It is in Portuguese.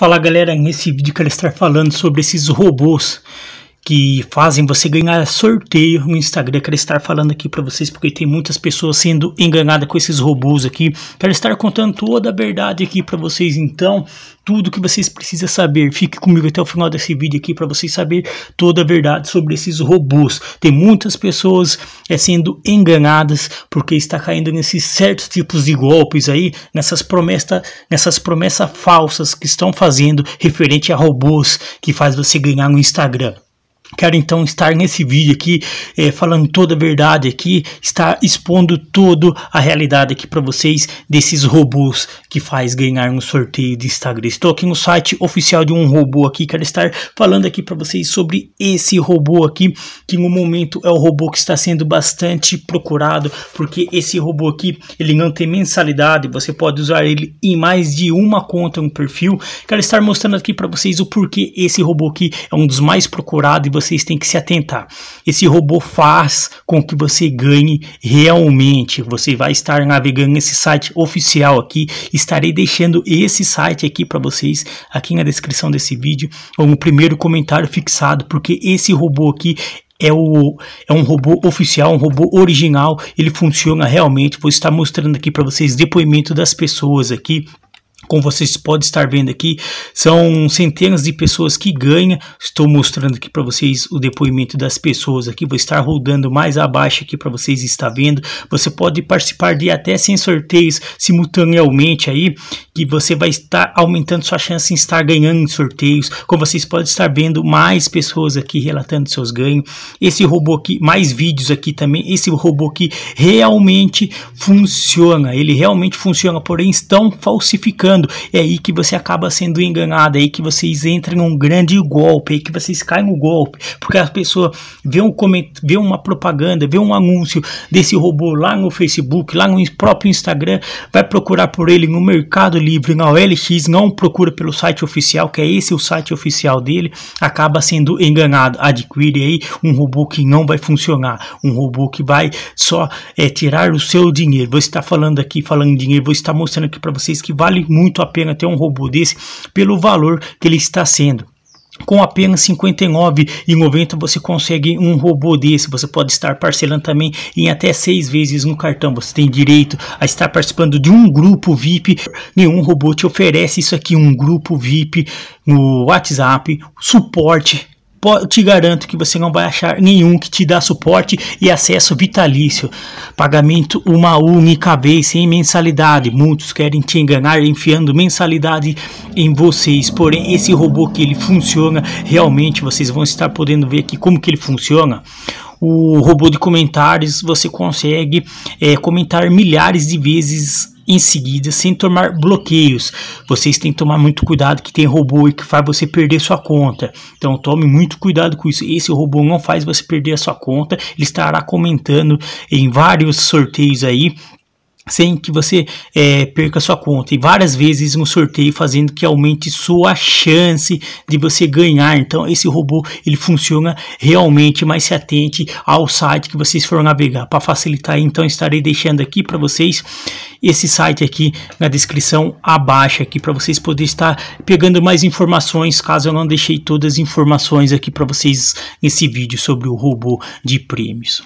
Fala galera, nesse vídeo que quero estar falando sobre esses robôs que fazem você ganhar sorteio no Instagram. Quero estar falando aqui para vocês porque tem muitas pessoas sendo enganadas com esses robôs aqui. Quero estar contando toda a verdade aqui para vocês. Então, tudo que vocês precisam saber. Fique comigo até o final desse vídeo aqui para vocês saber toda a verdade sobre esses robôs. Tem muitas pessoas é, sendo enganadas porque está caindo nesses certos tipos de golpes aí, nessas promessas, nessas promessas falsas que estão fazendo referente a robôs que faz você ganhar no Instagram. Quero então estar nesse vídeo aqui eh, falando toda a verdade aqui, estar expondo toda a realidade aqui para vocês desses robôs que faz ganhar um sorteio de Instagram. Estou aqui no site oficial de um robô aqui, quero estar falando aqui para vocês sobre esse robô aqui, que no momento é o robô que está sendo bastante procurado, porque esse robô aqui, ele não tem mensalidade, você pode usar ele em mais de uma conta, um perfil. Quero estar mostrando aqui para vocês o porquê esse robô aqui é um dos mais procurados vocês têm que se atentar. Esse robô faz com que você ganhe realmente. Você vai estar navegando nesse site oficial aqui. Estarei deixando esse site aqui para vocês aqui na descrição desse vídeo ou no primeiro comentário fixado, porque esse robô aqui é, o, é um robô oficial, um robô original, ele funciona realmente. Vou estar mostrando aqui para vocês depoimento das pessoas aqui como vocês podem estar vendo aqui, são centenas de pessoas que ganham. Estou mostrando aqui para vocês o depoimento das pessoas aqui. Vou estar rodando mais abaixo aqui para vocês estar vendo. Você pode participar de até 100 sorteios simultaneamente aí, que você vai estar aumentando sua chance em estar ganhando sorteios. Como vocês podem estar vendo mais pessoas aqui relatando seus ganhos. Esse robô aqui, mais vídeos aqui também. Esse robô aqui realmente funciona. Ele realmente funciona, porém estão falsificando falando, é aí que você acaba sendo enganado, é aí que vocês entram em um grande golpe, é aí que vocês caem no golpe, porque a pessoa vê, um comentário, vê uma propaganda, vê um anúncio desse robô lá no Facebook, lá no próprio Instagram, vai procurar por ele no Mercado Livre, na OLX, não procura pelo site oficial, que é esse o site oficial dele, acaba sendo enganado. Adquire aí um robô que não vai funcionar, um robô que vai só é, tirar o seu dinheiro. Vou estar falando aqui, falando dinheiro, vou estar mostrando aqui para vocês que vale muito muito a pena ter um robô desse pelo valor que ele está sendo. Com apenas R$ 59,90 você consegue um robô desse. Você pode estar parcelando também em até seis vezes no cartão. Você tem direito a estar participando de um grupo VIP. Nenhum robô te oferece isso aqui: um grupo VIP no WhatsApp, suporte te garanto que você não vai achar nenhum que te dá suporte e acesso vitalício. Pagamento uma única vez, sem mensalidade. Muitos querem te enganar enfiando mensalidade em vocês. Porém, esse robô que ele funciona, realmente vocês vão estar podendo ver aqui como que ele funciona o robô de comentários você consegue é, comentar milhares de vezes em seguida sem tomar bloqueios. Vocês têm que tomar muito cuidado que tem robô e que faz você perder sua conta. Então tome muito cuidado com isso. Esse robô não faz você perder a sua conta. Ele estará comentando em vários sorteios aí sem que você é, perca sua conta e várias vezes no sorteio fazendo que aumente sua chance de você ganhar então esse robô ele funciona realmente mas se atente ao site que vocês for navegar para facilitar então estarei deixando aqui para vocês esse site aqui na descrição abaixo aqui para vocês poderem estar pegando mais informações caso eu não deixei todas as informações aqui para vocês nesse vídeo sobre o robô de prêmios